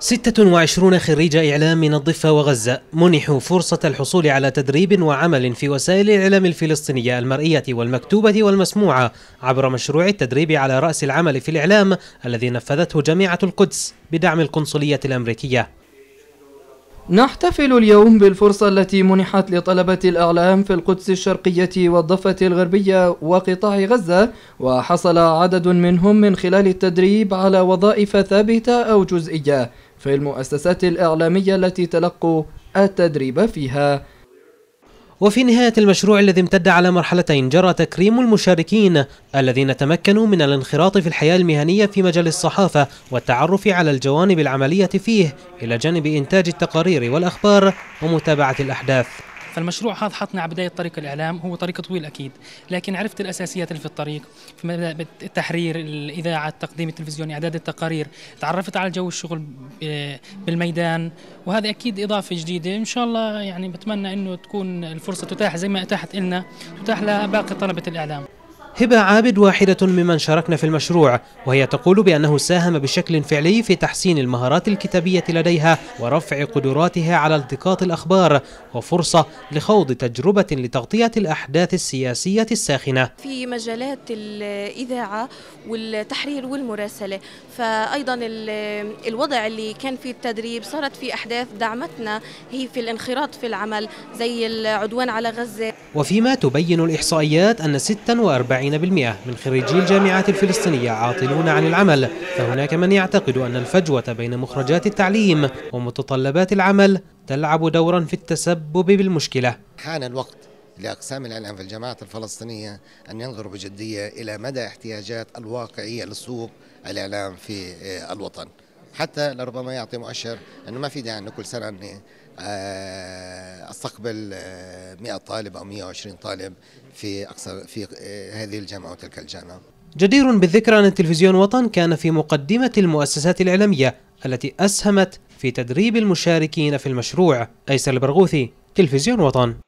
26 خريج إعلام من الضفة وغزة منحوا فرصة الحصول على تدريب وعمل في وسائل الإعلام الفلسطينية المرئية والمكتوبة والمسموعة عبر مشروع التدريب على رأس العمل في الإعلام الذي نفذته جامعة القدس بدعم القنصلية الأمريكية نحتفل اليوم بالفرصة التي منحت لطلبة الإعلام في القدس الشرقية والضفة الغربية وقطاع غزة وحصل عدد منهم من خلال التدريب على وظائف ثابتة أو جزئية في المؤسسات الإعلامية التي تلقوا التدريب فيها وفي نهاية المشروع الذي امتد على مرحلتين جرى تكريم المشاركين الذين تمكنوا من الانخراط في الحياة المهنية في مجال الصحافة والتعرف على الجوانب العملية فيه إلى جانب إنتاج التقارير والأخبار ومتابعة الأحداث فالمشروع هذا حطنا على بداية طريق الإعلام هو طريق طويل أكيد لكن عرفت الأساسيات اللي في الطريق في التحرير الإذاعة التقديم التلفزيوني إعداد التقارير تعرفت على جو الشغل بالميدان وهذا أكيد إضافة جديدة إن شاء الله يعني بتمنى أنه تكون الفرصة تتاح زي ما أتاحت لنا تتاح لباقي طلبة الإعلام هبة عابد واحدة ممن شاركنا في المشروع وهي تقول بأنه ساهم بشكل فعلي في تحسين المهارات الكتابية لديها ورفع قدراتها على التقاط الأخبار وفرصة لخوض تجربة لتغطية الأحداث السياسية الساخنة في مجالات الإذاعة والتحرير والمراسلة فأيضا الوضع اللي كان فيه التدريب صارت في أحداث دعمتنا هي في الانخراط في العمل زي العدوان على غزة وفيما تبين الإحصائيات أن 46 من خريجي الجامعات الفلسطينية عاطلون عن العمل فهناك من يعتقد أن الفجوة بين مخرجات التعليم ومتطلبات العمل تلعب دورا في التسبب بالمشكلة حان الوقت لأقسام الإعلام في الجامعات الفلسطينية أن ينظروا بجدية إلى مدى احتياجات الواقعية للسوق الإعلام في الوطن حتى لربما يعطي مؤشر انه ما في داعي انه كل سنه اني آه، استقبل 100 آه، طالب او 120 طالب في اقصى في آه، هذه الجامعه وتلك الجامعه. جدير بالذكر ان تلفزيون وطن كان في مقدمه المؤسسات الاعلاميه التي اسهمت في تدريب المشاركين في المشروع. ايسر البرغوثي تلفزيون وطن